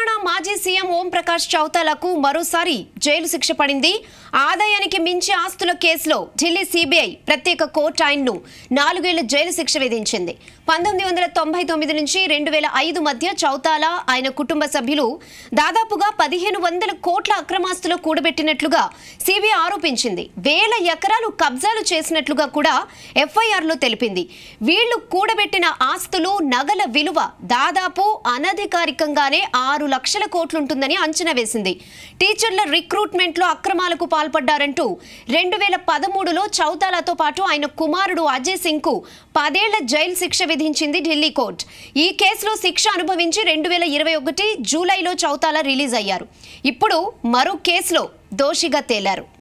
తెలంగాణ మాజీ సీఎం ఓంప్రకాష్ చౌతాలకు మరోసారి జైలు శిక్ష పడింది ఆదాయానికి మించి ఆస్తుల కేసులో ఢిల్లీ సిబిఐ ప్రత్యేక కోర్టు ఆయన్ను నాలుగేళ్ల జైలు శిక్ష విధించింది పంతొమ్మిది వందల తొంభై తొమ్మిది నుంచి రెండు వేల ఐదు మధ్య చౌతాల ఆయన కుటుంబ సభ్యులు దాదాపుగా పదిహేను వందల కోట్ల అక్రమాస్తులు కూడబెట్టినట్లుగా సిబిఐ ఆరోపించింది వేల ఎకరాలు కబ్జాలు చేసినట్లుగా కూడా ఎఫ్ఐఆర్లో తెలిపింది వీళ్లు కూడబెట్టిన ఆస్తులు నగల విలువ దాదాపు అనధికారికంగానే ఆరు లక్షల కోట్లుంటుందని అంచనా వేసింది టీచర్ల రిక్రూట్మెంట్లో అక్రమాలకు పాల్పడ్డారంటూ రెండు వేల పదమూడులో చౌతాలాతో పాటు ఆయన కుమారుడు అజయ్ సింగ్ కు పదేళ్ల జైలు శిక్ష విధించింది ఢిల్లీ కోర్టు ఈ కేసులో శిక్ష అనుభవించి రెండు వేల ఇరవై ఒకటి జూలైలో చౌతాలా రిలీజ్ అయ్యారు ఇప్పుడు మరో కేసులో దోషిగా తేలారు